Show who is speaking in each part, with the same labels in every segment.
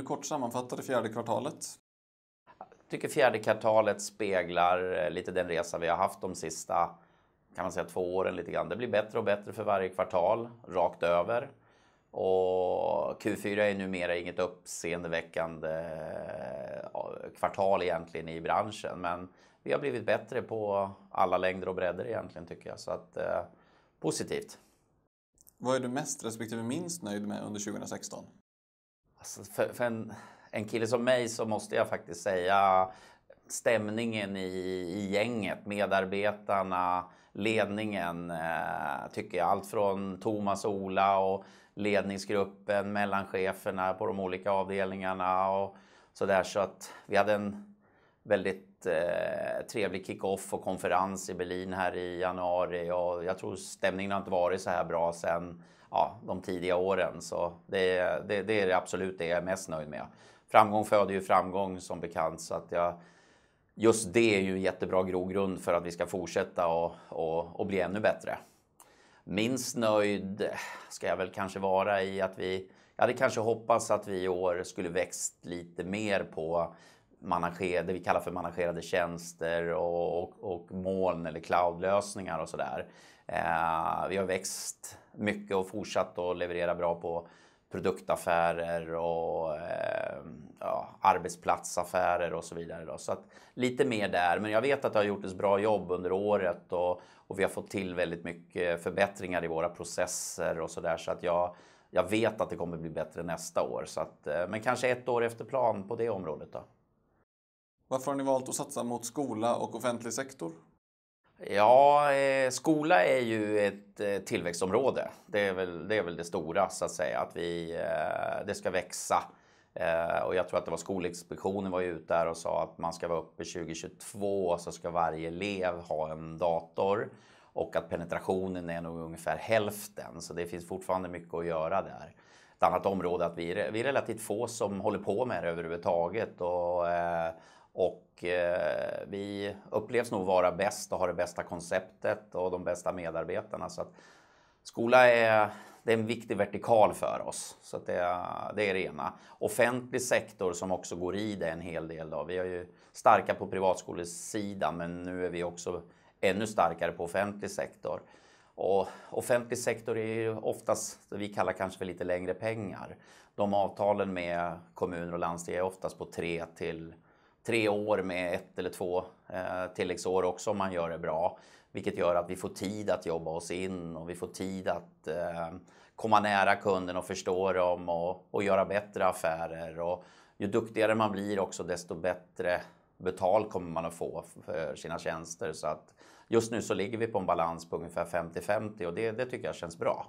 Speaker 1: du kort sammanfatta det fjärde kvartalet? Jag tycker fjärde kvartalet speglar
Speaker 2: eh, lite den resa vi har haft de sista kan man säga två åren lite grann. Det blir bättre och bättre för varje kvartal rakt över. Och Q4 är numera inget uppseendeväckande eh, kvartal egentligen i branschen. Men vi har blivit bättre på alla längder och bredder egentligen tycker jag. Så att, eh, positivt.
Speaker 1: Vad är du mest respektive minst nöjd med under 2016? Alltså för,
Speaker 2: för en, en kille som mig så måste jag faktiskt säga stämningen i, i gänget, medarbetarna, ledningen eh, tycker jag. Allt från Thomas och Ola och ledningsgruppen, mellancheferna på de olika avdelningarna och sådär. Så att vi hade en väldigt väldigt eh, trevlig kick-off och konferens i Berlin här i januari och jag tror stämningen har inte varit så här bra sedan ja, de tidiga åren. Så det, det, det är det absolut det jag är mest nöjd med. Framgång föder ju framgång som bekant så att jag just det är ju en jättebra grogrund för att vi ska fortsätta och, och, och bli ännu bättre. Minst nöjd ska jag väl kanske vara i att vi jag hade kanske hoppats att vi i år skulle växt lite mer på manager, det vi kallar för managerade tjänster och, och, och moln eller cloudlösningar och sådär. Eh, vi har växt mycket och fortsatt att leverera bra på produktaffärer och eh, ja, arbetsplatsaffärer och så vidare. Då. Så att, lite mer där, men jag vet att det har gjort ett bra jobb under året och, och vi har fått till väldigt mycket förbättringar i våra processer och sådär. Så att jag, jag vet att det kommer bli bättre nästa år. Så att, eh, men kanske ett år efter plan på det området då.
Speaker 1: Varför har ni valt att satsa mot skola och offentlig sektor?
Speaker 2: Ja, eh, skola är ju ett eh, tillväxtområde. Det är, väl, det är väl det stora så att säga, att vi, eh, det ska växa. Och jag tror att det var Skolinspektionen var ute där och sa att man ska vara uppe 2022 så ska varje elev ha en dator och att penetrationen är nog ungefär hälften. Så det finns fortfarande mycket att göra där. Ett annat område är att vi, vi är relativt få som håller på med det överhuvudtaget och och eh, vi upplevs nog vara bäst och har det bästa konceptet och de bästa medarbetarna. Så att skola är, det är en viktig vertikal för oss. Så det, det, är det ena. Offentlig sektor som också går i det en hel del. Då. Vi är ju starka på privatskolesidan men nu är vi också ännu starkare på offentlig sektor. Och offentlig sektor är ju oftast det vi kallar kanske för lite längre pengar. De avtalen med kommuner och landsting är oftast på 3 till tre år med ett eller två eh, tilläggsår också om man gör det bra. Vilket gör att vi får tid att jobba oss in och vi får tid att eh, komma nära kunden och förstå dem och, och göra bättre affärer. Och ju duktigare man blir också desto bättre betal kommer man att få för sina tjänster. Så att just nu så ligger vi på en balans på ungefär 50-50 och det, det tycker jag känns
Speaker 1: bra.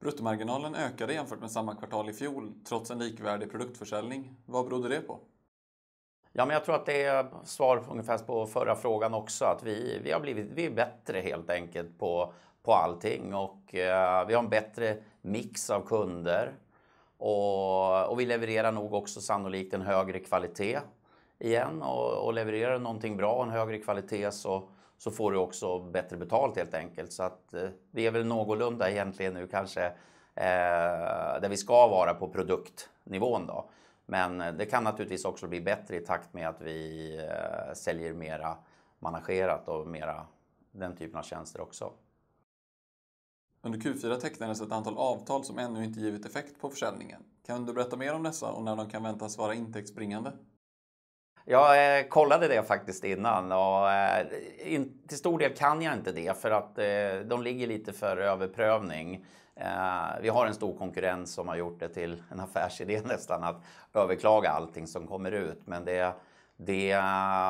Speaker 1: Bruttomarginalen ökade jämfört med samma kvartal i fjol trots en likvärdig produktförsäljning. Vad berodde det på? Ja, men jag tror att det är svar ungefär på
Speaker 2: förra frågan också. Att vi, vi har blivit vi är bättre helt enkelt på, på allting och eh, vi har en bättre mix av kunder. Och, och vi levererar nog också sannolikt en högre kvalitet igen. Och, och levererar du någonting bra, en högre kvalitet, så, så får du också bättre betalt helt enkelt. Så att eh, vi är väl någorlunda egentligen nu kanske eh, där vi ska vara på produktnivån. Då. Men eh, det kan naturligtvis också bli bättre i takt med att vi eh, säljer mera managerat och mera den typen
Speaker 1: av tjänster också. Under Q4 tecknades ett antal avtal som ännu inte givit effekt på försäljningen. Kan du berätta mer om dessa och när de kan väntas vara intäktsbringande? Jag eh, kollade det faktiskt innan
Speaker 2: och eh, in, till stor del kan jag inte det för att eh, de ligger lite för överprövning. Eh, vi har en stor konkurrens som har gjort det till en affärsidé nästan att överklaga allting som kommer ut. Men det, det eh,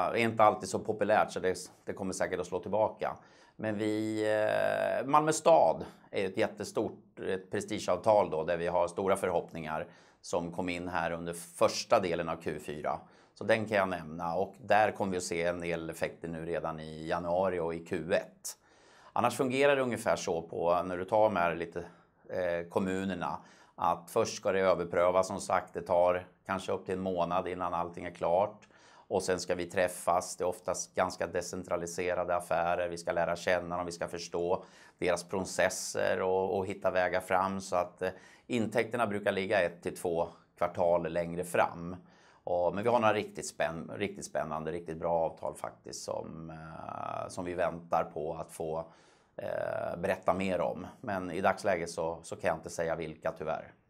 Speaker 2: är inte alltid så populärt så det, det kommer säkert att slå tillbaka. Men vi, eh, Malmö stad är ett jättestort ett prestigeavtal då där vi har stora förhoppningar som kom in här under första delen av Q4 så den kan jag nämna och där kommer vi att se en del effekter nu redan i januari och i Q1. Annars fungerar det ungefär så på när du tar med lite eh, kommunerna att först ska det överprövas som sagt. Det tar kanske upp till en månad innan allting är klart och sen ska vi träffas. Det är oftast ganska decentraliserade affärer. Vi ska lära känna dem, vi ska förstå deras processer och, och hitta vägar fram så att eh, intäkterna brukar ligga ett till två kvartal längre fram. Och, men vi har några riktigt, spänn, riktigt spännande, riktigt bra avtal faktiskt som, eh, som vi väntar på att få eh, berätta mer om. Men i dagsläget så, så kan jag inte säga vilka tyvärr.